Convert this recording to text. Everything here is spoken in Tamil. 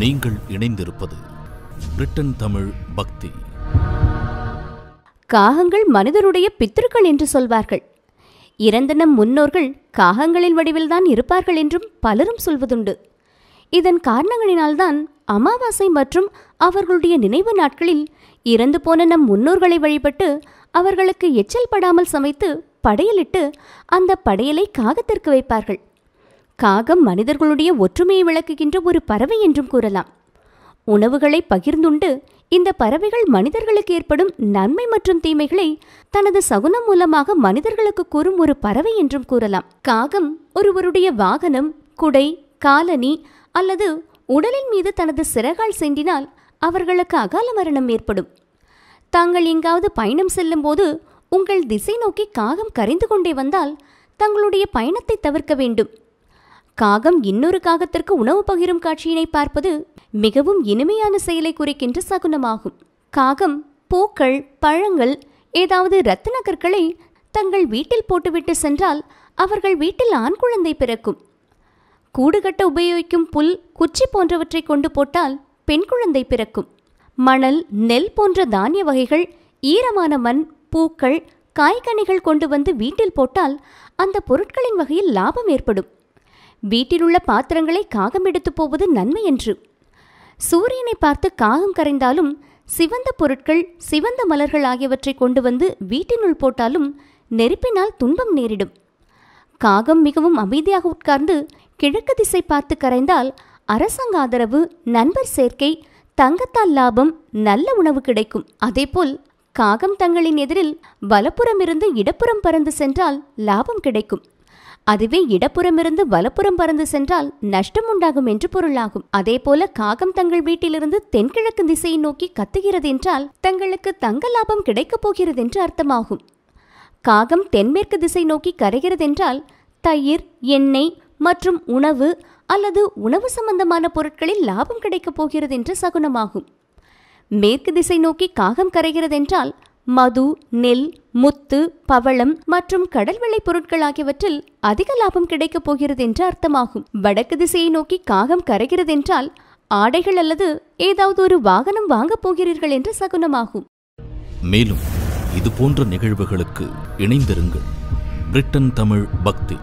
நீங்கள் இணைந்திருப்பது பிரிட்டன் தமிழ் பக்தி காகங்கள் மனிதருடைய பித்திருக்கள் என்று சொல்வார்கள் இறந்த நம் முன்னோர்கள் காகங்களின் வடிவில்தான் இருப்பார்கள் என்றும் பலரும் சொல்வதுண்டு இதன் காரணங்களினால்தான் அமாவாசை மற்றும் அவர்களுடைய நினைவு நாட்களில் இறந்து போன நம் முன்னோர்களை வழிபட்டு அவர்களுக்கு எச்சல் படாமல் சமைத்து படையலிட்டு அந்த படையலை காகத்திற்கு வைப்பார்கள் காகம் மனிதர்களுடைய ஒற்றுமையை விளக்குகின்ற ஒரு பறவை என்றும் கூறலாம் உணவுகளை பகிர்ந்துண்டு இந்த பறவைகள் மனிதர்களுக்கு ஏற்படும் நன்மை மற்றும் தீமைகளை தனது சகுனம் மூலமாக மனிதர்களுக்கு கூறும் ஒரு பறவை என்றும் கூறலாம் காகம் ஒருவருடைய வாகனம் குடை காலனி அல்லது உடலின் மீது தனது சிறகால் சென்றினால் அவர்களுக்கு அகால மரணம் ஏற்படும் தாங்கள் எங்காவது பயணம் செல்லும் போது உங்கள் திசை நோக்கி காகம் கரைந்து கொண்டே வந்தால் தங்களுடைய பயணத்தை தவிர்க்க வேண்டும் காகம் இன்னொரு காகத்திற்கு உணவு பகிரும் காட்சியினை பார்ப்பது மிகவும் இனிமையான செயலை குறிக்கின்ற சகுனமாகும் காகம் பூக்கள் பழங்கள் ஏதாவது ரத்தின கற்களை தங்கள் வீட்டில் போட்டுவிட்டு சென்றால் அவர்கள் வீட்டில் ஆண் குழந்தை பிறக்கும் கூடு கட்ட உபயோகிக்கும் புல் குச்சி போன்றவற்றை கொண்டு போட்டால் பெண் குழந்தை பிறக்கும் மணல் நெல் போன்ற தானிய வகைகள் ஈரமான மண் பூக்கள் காய்கனிகள் கொண்டு வந்து வீட்டில் போட்டால் அந்த பொருட்களின் வகையில் லாபம் ஏற்படும் வீட்டிலுள்ள பாத்திரங்களை காகம் எடுத்து போவது நன்மை என்று சூரியனை பார்த்து காகம் கரைந்தாலும் சிவந்த பொருட்கள் சிவந்த மலர்கள் ஆகியவற்றை கொண்டு வந்து வீட்டினுள் போட்டாலும் நெருப்பினால் துன்பம் நேரிடும் காகம் மிகவும் அமைதியாக உட்கார்ந்து கிழக்கு திசை பார்த்து கரைந்தால் அரசாங்க ஆதரவு நண்பர் சேர்க்கை தங்கத்தால் லாபம் நல்ல உணவு கிடைக்கும் அதேபோல் காகம் தங்களின் எதிரில் இருந்து இடப்புறம் பறந்து சென்றால் லாபம் கிடைக்கும் அதுவே இடப்புறமிருந்து வலப்புறம் பறந்து சென்றால் நஷ்டம் உண்டாகும் என்று பொருளாகும் அதேபோல காகம் தங்கள் வீட்டிலிருந்து தென்கிழக்கு திசையை நோக்கி கத்துகிறது என்றால் தங்களுக்கு தங்க லாபம் கிடைக்கப் போகிறது என்று அர்த்தமாகும் காகம் தென்மேற்கு திசை நோக்கி கரைகிறதென்றால் தயிர் எண்ணெய் மற்றும் உணவு அல்லது உணவு சம்பந்தமான பொருட்களில் லாபம் கிடைக்கப் போகிறது என்று சகுனமாகும் மேற்கு திசை நோக்கி காகம் கரைகிறதென்றால் மது நெல் முத்து பவளம் மற்றும் கடல் பொருட்கள் ஆகியவற்றில் அதிக லாபம் கிடைக்கப் போகிறது என்று அர்த்தமாகும் வடக்கு திசையை நோக்கி காகம் கரைகிறது என்றால் ஆடைகள் அல்லது ஏதாவது ஒரு வாகனம் வாங்கப் போகிறீர்கள் என்று சகுனமாகும் மேலும் இது போன்ற நிகழ்வுகளுக்கு இணைந்திருங்கள் பிரிட்டன் தமிழ் பக்தி